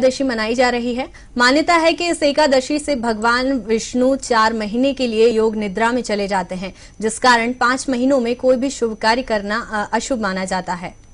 एकादशी मनाई जा रही है मान्यता है कि इस एकादशी से भगवान विष्णु चार महीने के लिए योग निद्रा में चले जाते हैं जिस कारण पांच महीनों में कोई भी शुभ कार्य करना अशुभ माना जाता है